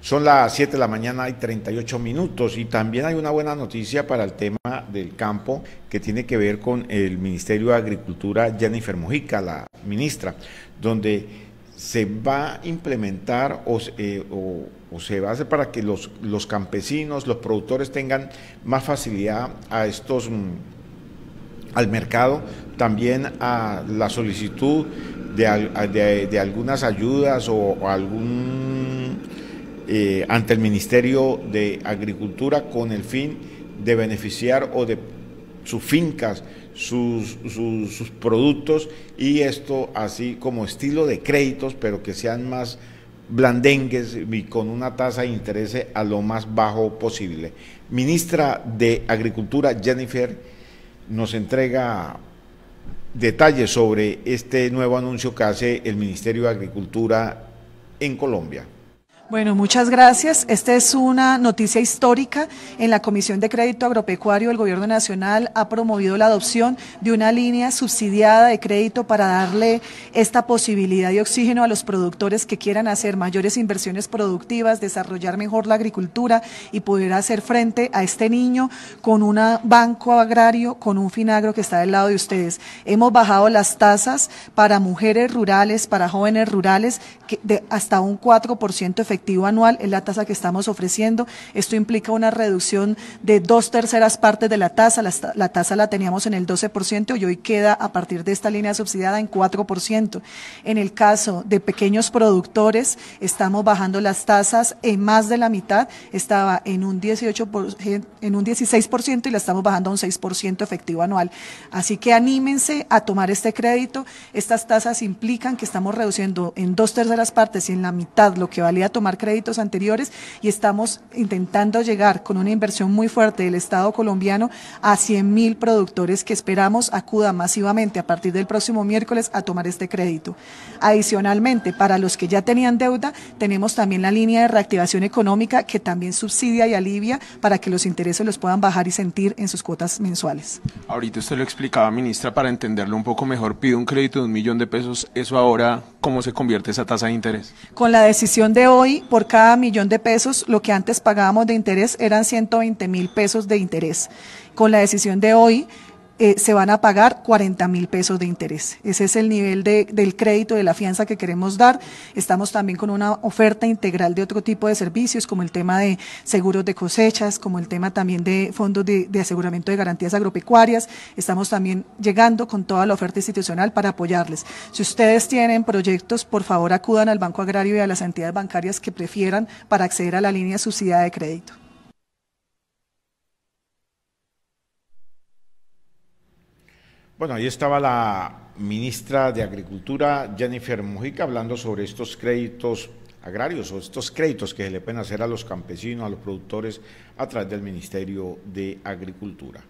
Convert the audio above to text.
Son las 7 de la mañana y 38 minutos y también hay una buena noticia para el tema del campo que tiene que ver con el Ministerio de Agricultura, Jennifer Mojica, la ministra, donde se va a implementar o, eh, o, se va a hacer para que los, los campesinos, los productores tengan más facilidad a estos mm, al mercado, también a la solicitud de, de algunas ayudas o algún eh, ante el Ministerio de Agricultura con el fin de beneficiar o de sus fincas, sus, sus, sus, productos y esto así como estilo de créditos, pero que sean más blandengues y con una tasa de interés a lo más bajo posible. Ministra de Agricultura Jennifer nos entrega detalles sobre este nuevo anuncio que hace el Ministerio de Agricultura en Colombia. Bueno, muchas gracias. Esta es una noticia histórica. En la Comisión de Crédito Agropecuario, el Gobierno Nacional ha promovido la adopción de una línea subsidiada de crédito para darle esta posibilidad de oxígeno a los productores que quieran hacer mayores inversiones productivas, desarrollar mejor la agricultura y poder hacer frente a este niño con un banco agrario, con un finagro que está del lado de ustedes. Hemos bajado las tasas para mujeres rurales, para jóvenes rurales, que de hasta un 4% efectivo efectivo anual, es la tasa que estamos ofreciendo. Esto implica una reducción de dos terceras partes de la tasa. La, tasa la teníamos en el 12% y hoy queda a partir de esta línea subsidiada en 4%. En el caso de pequeños productores, estamos bajando las tasas en más de la mitad. Estaba en un 18%, en un 16% y la estamos bajando a un 6% efectivo anual. Así que anímense a tomar este crédito. Estas tasas implican que estamos reduciendo en dos terceras partes y en la mitad lo que valía tomar créditos anteriores y estamos intentando llegar con una inversión muy fuerte del Estado colombiano a 100 mil productores que esperamos acuda masivamente a partir del próximo miércoles a tomar este crédito. Adicionalmente, para los que ya tenían deuda, tenemos también la línea de reactivación económica que también subsidia y alivia para que los intereses los puedan bajar y sentir en sus cuotas mensuales. Ahorita usted lo explicaba, ministra, para entenderlo un poco mejor, pide un crédito de un millón de pesos, eso ahora, ¿cómo se convierte esa tasa de interés? Con la decisión de hoy por cada millón de pesos lo que antes pagábamos de interés eran 120 mil pesos de interés. Con la decisión de hoy, eh, se van a pagar 40 mil pesos de interés. Ese es el nivel del crédito, de la fianza que queremos dar. Estamos también con una oferta integral de otro tipo de servicios, como el tema de seguros de cosechas, como el tema también de fondos de, de aseguramiento de garantías agropecuarias. Estamos también llegando con toda la oferta institucional para apoyarles. Si ustedes tienen proyectos, por favor acudan al Banco Agrario y a las entidades bancarias que prefieran para acceder a la línea subsidiada de crédito. Bueno, ahí estaba la ministra de Agricultura, Jennifer Mujica, hablando sobre estos créditos agrarios o estos créditos que se le pueden hacer a los campesinos, a los productores, a través del Ministerio de Agricultura.